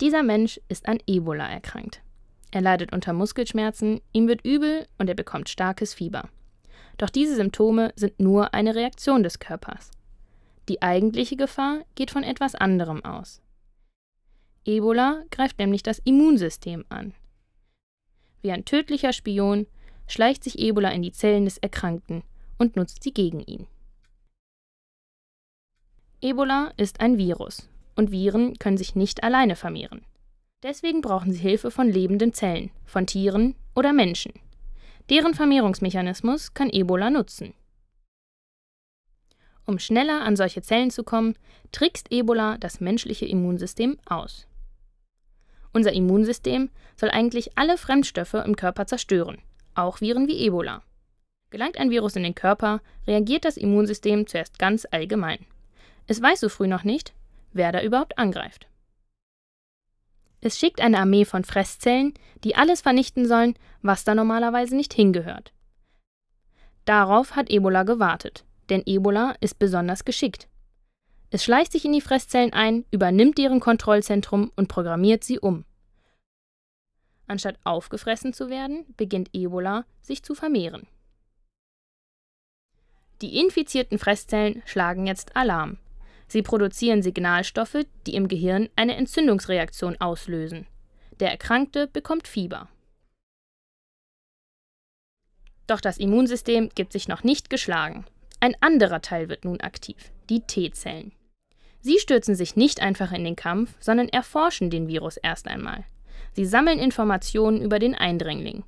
Dieser Mensch ist an Ebola erkrankt. Er leidet unter Muskelschmerzen, ihm wird übel und er bekommt starkes Fieber. Doch diese Symptome sind nur eine Reaktion des Körpers. Die eigentliche Gefahr geht von etwas anderem aus. Ebola greift nämlich das Immunsystem an. Wie ein tödlicher Spion schleicht sich Ebola in die Zellen des Erkrankten und nutzt sie gegen ihn. Ebola ist ein Virus und Viren können sich nicht alleine vermehren. Deswegen brauchen sie Hilfe von lebenden Zellen, von Tieren oder Menschen. Deren Vermehrungsmechanismus kann Ebola nutzen. Um schneller an solche Zellen zu kommen, trickst Ebola das menschliche Immunsystem aus. Unser Immunsystem soll eigentlich alle Fremdstoffe im Körper zerstören, auch Viren wie Ebola. Gelangt ein Virus in den Körper, reagiert das Immunsystem zuerst ganz allgemein. Es weiß so früh noch nicht, wer da überhaupt angreift. Es schickt eine Armee von Fresszellen, die alles vernichten sollen, was da normalerweise nicht hingehört. Darauf hat Ebola gewartet, denn Ebola ist besonders geschickt. Es schleicht sich in die Fresszellen ein, übernimmt deren Kontrollzentrum und programmiert sie um. Anstatt aufgefressen zu werden, beginnt Ebola sich zu vermehren. Die infizierten Fresszellen schlagen jetzt Alarm Sie produzieren Signalstoffe, die im Gehirn eine Entzündungsreaktion auslösen. Der Erkrankte bekommt Fieber. Doch das Immunsystem gibt sich noch nicht geschlagen. Ein anderer Teil wird nun aktiv, die T-Zellen. Sie stürzen sich nicht einfach in den Kampf, sondern erforschen den Virus erst einmal. Sie sammeln Informationen über den Eindringling.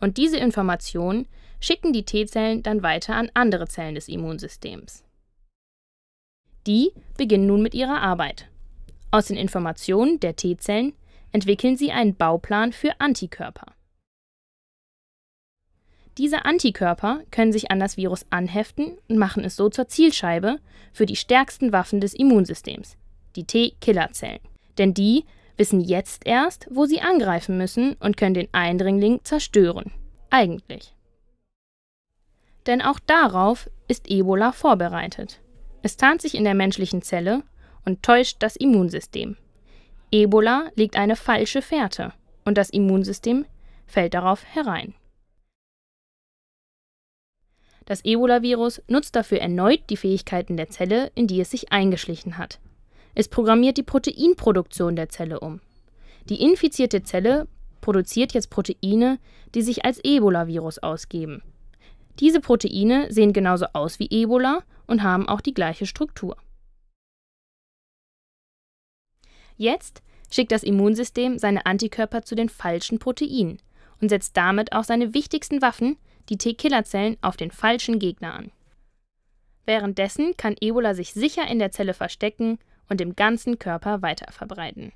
Und diese Informationen schicken die T-Zellen dann weiter an andere Zellen des Immunsystems. Die beginnen nun mit ihrer Arbeit. Aus den Informationen der T-Zellen entwickeln sie einen Bauplan für Antikörper. Diese Antikörper können sich an das Virus anheften und machen es so zur Zielscheibe für die stärksten Waffen des Immunsystems, die T-Killerzellen. Denn die wissen jetzt erst, wo sie angreifen müssen und können den Eindringling zerstören. Eigentlich. Denn auch darauf ist Ebola vorbereitet. Es tarnt sich in der menschlichen Zelle und täuscht das Immunsystem. Ebola legt eine falsche Fährte und das Immunsystem fällt darauf herein. Das Ebola-Virus nutzt dafür erneut die Fähigkeiten der Zelle, in die es sich eingeschlichen hat. Es programmiert die Proteinproduktion der Zelle um. Die infizierte Zelle produziert jetzt Proteine, die sich als Ebola-Virus ausgeben. Diese Proteine sehen genauso aus wie Ebola und haben auch die gleiche Struktur. Jetzt schickt das Immunsystem seine Antikörper zu den falschen Proteinen und setzt damit auch seine wichtigsten Waffen, die T-Killerzellen, auf den falschen Gegner an. Währenddessen kann Ebola sich sicher in der Zelle verstecken und im ganzen Körper weiterverbreiten.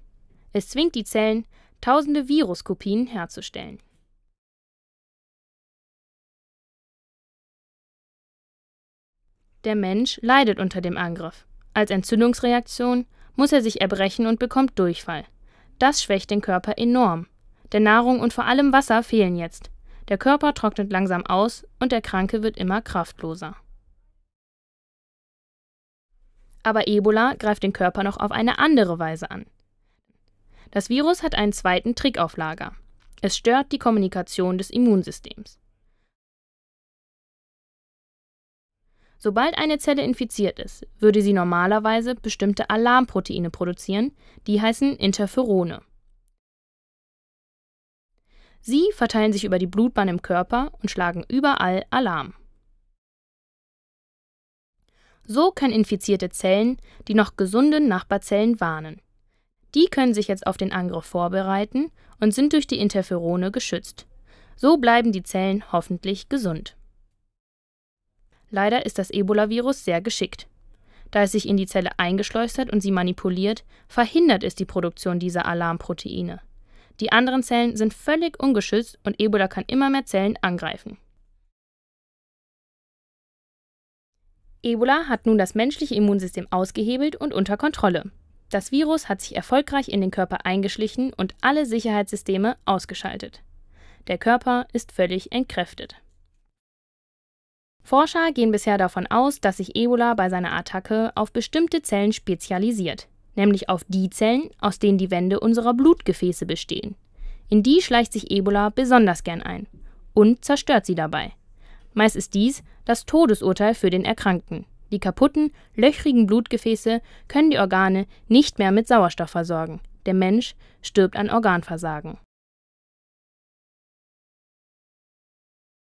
Es zwingt die Zellen, tausende Viruskopien herzustellen. Der Mensch leidet unter dem Angriff. Als Entzündungsreaktion muss er sich erbrechen und bekommt Durchfall. Das schwächt den Körper enorm. Denn Nahrung und vor allem Wasser fehlen jetzt. Der Körper trocknet langsam aus und der Kranke wird immer kraftloser. Aber Ebola greift den Körper noch auf eine andere Weise an. Das Virus hat einen zweiten Trick auf Lager. Es stört die Kommunikation des Immunsystems. Sobald eine Zelle infiziert ist, würde sie normalerweise bestimmte Alarmproteine produzieren, die heißen Interferone. Sie verteilen sich über die Blutbahn im Körper und schlagen überall Alarm. So können infizierte Zellen die noch gesunden Nachbarzellen warnen. Die können sich jetzt auf den Angriff vorbereiten und sind durch die Interferone geschützt. So bleiben die Zellen hoffentlich gesund. Leider ist das Ebola-Virus sehr geschickt. Da es sich in die Zelle eingeschleust hat und sie manipuliert, verhindert es die Produktion dieser Alarmproteine. Die anderen Zellen sind völlig ungeschützt und Ebola kann immer mehr Zellen angreifen. Ebola hat nun das menschliche Immunsystem ausgehebelt und unter Kontrolle. Das Virus hat sich erfolgreich in den Körper eingeschlichen und alle Sicherheitssysteme ausgeschaltet. Der Körper ist völlig entkräftet. Forscher gehen bisher davon aus, dass sich Ebola bei seiner Attacke auf bestimmte Zellen spezialisiert, nämlich auf die Zellen, aus denen die Wände unserer Blutgefäße bestehen. In die schleicht sich Ebola besonders gern ein und zerstört sie dabei. Meist ist dies das Todesurteil für den Erkrankten. Die kaputten, löchrigen Blutgefäße können die Organe nicht mehr mit Sauerstoff versorgen. Der Mensch stirbt an Organversagen